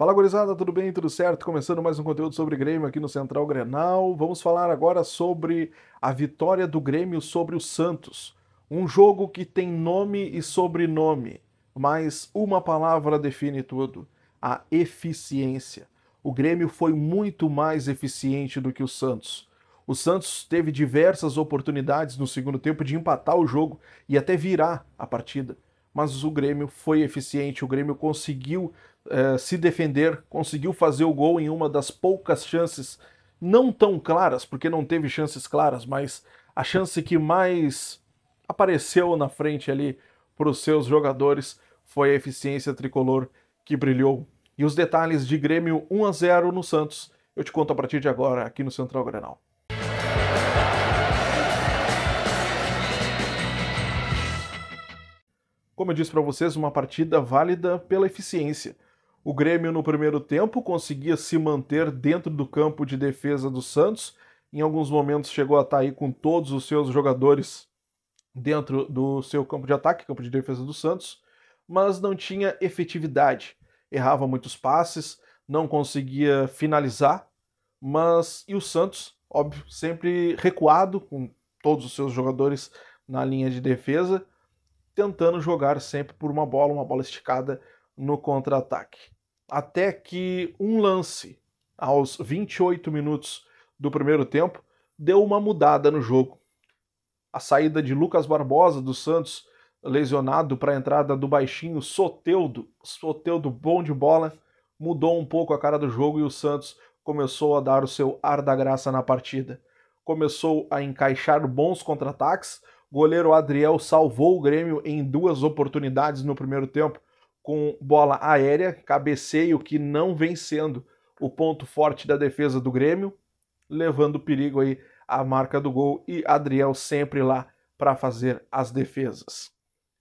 Fala gurizada, tudo bem? Tudo certo? Começando mais um conteúdo sobre Grêmio aqui no Central Grenal. Vamos falar agora sobre a vitória do Grêmio sobre o Santos. Um jogo que tem nome e sobrenome, mas uma palavra define tudo: a eficiência. O Grêmio foi muito mais eficiente do que o Santos. O Santos teve diversas oportunidades no segundo tempo de empatar o jogo e até virar a partida mas o Grêmio foi eficiente, o Grêmio conseguiu eh, se defender, conseguiu fazer o gol em uma das poucas chances, não tão claras, porque não teve chances claras, mas a chance que mais apareceu na frente ali para os seus jogadores foi a eficiência tricolor que brilhou. E os detalhes de Grêmio 1 a 0 no Santos, eu te conto a partir de agora aqui no Central Granal. Como eu disse para vocês, uma partida válida pela eficiência. O Grêmio no primeiro tempo conseguia se manter dentro do campo de defesa do Santos. Em alguns momentos chegou a estar aí com todos os seus jogadores dentro do seu campo de ataque, campo de defesa do Santos, mas não tinha efetividade. Errava muitos passes, não conseguia finalizar, mas e o Santos, óbvio, sempre recuado com todos os seus jogadores na linha de defesa, tentando jogar sempre por uma bola, uma bola esticada no contra-ataque. Até que um lance aos 28 minutos do primeiro tempo deu uma mudada no jogo. A saída de Lucas Barbosa do Santos lesionado para a entrada do baixinho Soteudo, Soteudo bom de bola, mudou um pouco a cara do jogo e o Santos começou a dar o seu ar da graça na partida. Começou a encaixar bons contra-ataques, Goleiro Adriel salvou o Grêmio em duas oportunidades no primeiro tempo com bola aérea, cabeceio que não vem sendo o ponto forte da defesa do Grêmio, levando perigo aí à marca do gol e Adriel sempre lá para fazer as defesas.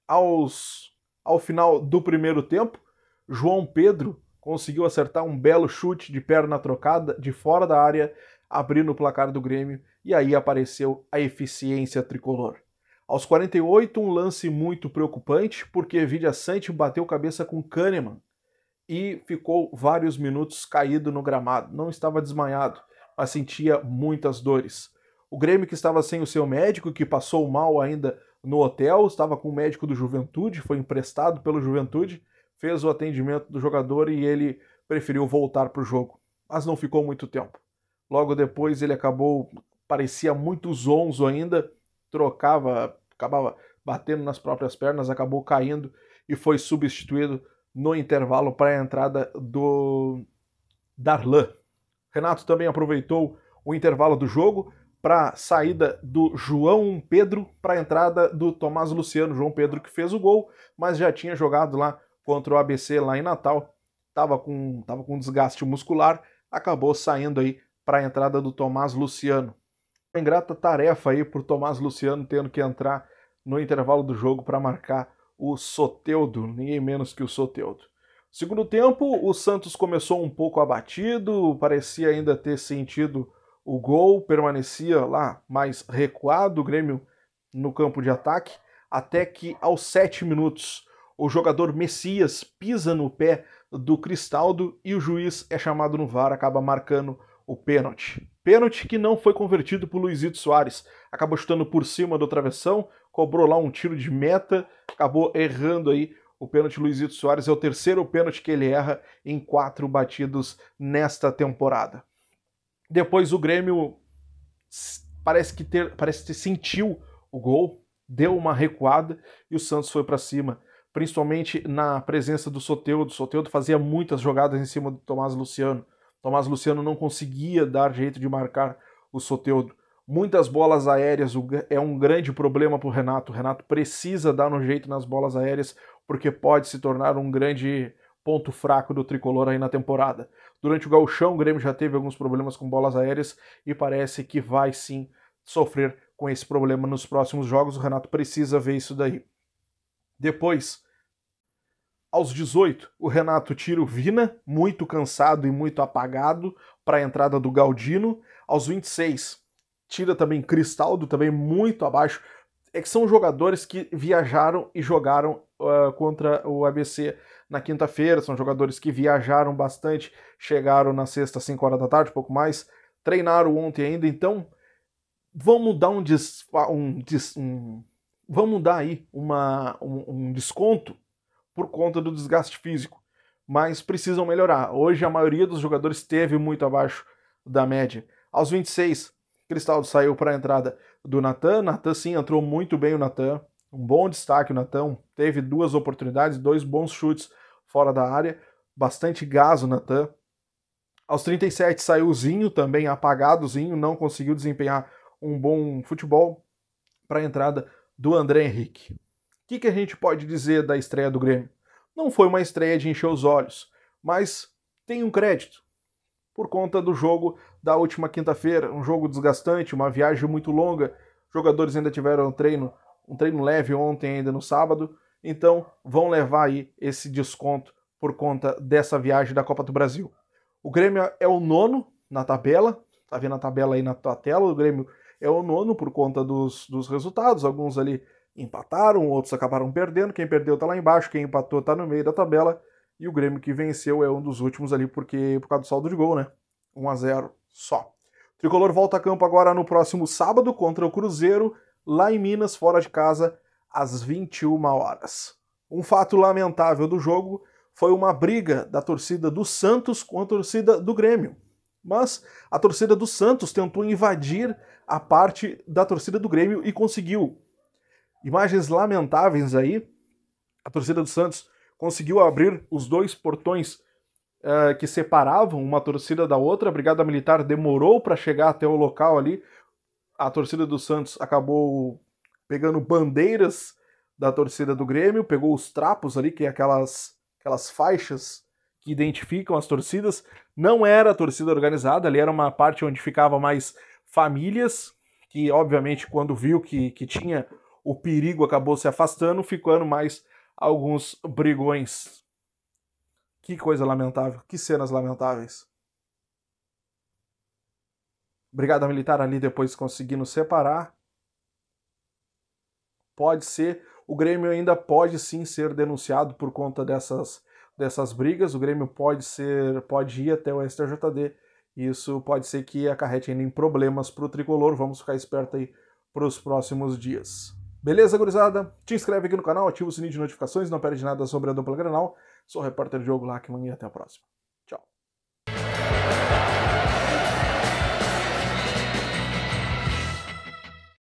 Aos ao final do primeiro tempo, João Pedro conseguiu acertar um belo chute de perna trocada de fora da área, abrindo o placar do Grêmio, e aí apareceu a eficiência tricolor. Aos 48, um lance muito preocupante, porque Vidya Sante bateu cabeça com Kahneman e ficou vários minutos caído no gramado. Não estava desmaiado, mas sentia muitas dores. O Grêmio que estava sem o seu médico, que passou mal ainda no hotel, estava com o médico do Juventude, foi emprestado pelo Juventude, fez o atendimento do jogador e ele preferiu voltar para o jogo. Mas não ficou muito tempo. Logo depois ele acabou, parecia muito zonzo ainda, trocava, acabava batendo nas próprias pernas, acabou caindo e foi substituído no intervalo para a entrada do Darlan. Renato também aproveitou o intervalo do jogo para a saída do João Pedro para a entrada do Tomás Luciano. João Pedro que fez o gol, mas já tinha jogado lá contra o ABC lá em Natal. Estava com, tava com desgaste muscular, acabou saindo aí para a entrada do Tomás Luciano ingrata tarefa aí por Tomás Luciano tendo que entrar no intervalo do jogo para marcar o Soteudo, ninguém menos que o Soteudo. Segundo tempo, o Santos começou um pouco abatido, parecia ainda ter sentido o gol, permanecia lá mais recuado, o Grêmio no campo de ataque, até que aos sete minutos o jogador Messias pisa no pé do Cristaldo e o juiz é chamado no VAR, acaba marcando o pênalti. Pênalti que não foi convertido por Luizito Soares. Acabou chutando por cima do travessão, cobrou lá um tiro de meta, acabou errando aí o pênalti. Luizito Soares é o terceiro pênalti que ele erra em quatro batidos nesta temporada. Depois o Grêmio parece que ter, parece sentiu o gol, deu uma recuada e o Santos foi para cima principalmente na presença do Soteudo. O Soteudo fazia muitas jogadas em cima do Tomás Luciano. Tomás Luciano não conseguia dar jeito de marcar o Soteudo. Muitas bolas aéreas é um grande problema para o Renato. O Renato precisa dar um jeito nas bolas aéreas, porque pode se tornar um grande ponto fraco do tricolor aí na temporada. Durante o gauchão, o Grêmio já teve alguns problemas com bolas aéreas e parece que vai sim sofrer com esse problema nos próximos jogos. O Renato precisa ver isso daí. Depois, aos 18, o Renato tira o Vina, muito cansado e muito apagado, para a entrada do Galdino. Aos 26, tira também Cristaldo, também muito abaixo. É que são jogadores que viajaram e jogaram uh, contra o ABC na quinta-feira. São jogadores que viajaram bastante, chegaram na sexta às 5 horas da tarde, pouco mais, treinaram ontem ainda. Então, vamos dar um, des... um, des... um... vamos dar aí uma, um, um desconto por conta do desgaste físico, mas precisam melhorar. Hoje a maioria dos jogadores esteve muito abaixo da média. Aos 26, Cristaldo saiu para a entrada do Natan. Natan sim entrou muito bem o Natan. Um bom destaque o Natan. Teve duas oportunidades, dois bons chutes fora da área. Bastante gás o Natan. Aos 37 saiu o Zinho também, apagadozinho, não conseguiu desempenhar um bom futebol para a entrada do André Henrique que, que a gente pode dizer da estreia do Grêmio? Não foi uma estreia de encher os olhos, mas tem um crédito por conta do jogo da última quinta-feira, um jogo desgastante, uma viagem muito longa. Jogadores ainda tiveram um treino, um treino leve ontem ainda no sábado, então vão levar aí esse desconto por conta dessa viagem da Copa do Brasil. O Grêmio é o nono na tabela, tá vendo a tabela aí na tua tela, o Grêmio é o nono por conta dos, dos resultados, alguns ali empataram, outros acabaram perdendo. Quem perdeu está lá embaixo, quem empatou está no meio da tabela. E o Grêmio que venceu é um dos últimos ali porque por causa do saldo de gol, né? 1 a 0 só. O Tricolor volta a campo agora no próximo sábado contra o Cruzeiro, lá em Minas, fora de casa, às 21 horas. Um fato lamentável do jogo foi uma briga da torcida do Santos com a torcida do Grêmio. Mas a torcida do Santos tentou invadir a parte da torcida do Grêmio e conseguiu Imagens lamentáveis aí. A torcida do Santos conseguiu abrir os dois portões uh, que separavam uma torcida da outra. A Brigada Militar demorou para chegar até o local ali. A torcida do Santos acabou pegando bandeiras da torcida do Grêmio, pegou os trapos ali, que é aquelas, aquelas faixas que identificam as torcidas. Não era a torcida organizada, ali era uma parte onde ficava mais famílias, que obviamente quando viu que, que tinha o perigo acabou se afastando, ficando mais alguns brigões. Que coisa lamentável, que cenas lamentáveis. Brigada Militar ali depois conseguindo separar. Pode ser, o Grêmio ainda pode sim ser denunciado por conta dessas, dessas brigas, o Grêmio pode ser, pode ir até o STJD. Isso pode ser que acarrete ainda em problemas para o tricolor. Vamos ficar esperto aí para os próximos dias. Beleza, gurizada? Te inscreve aqui no canal, ativa o sininho de notificações, não perde nada sobre a dupla Granal. Sou o repórter Diogo Lackman e até a próxima. Tchau.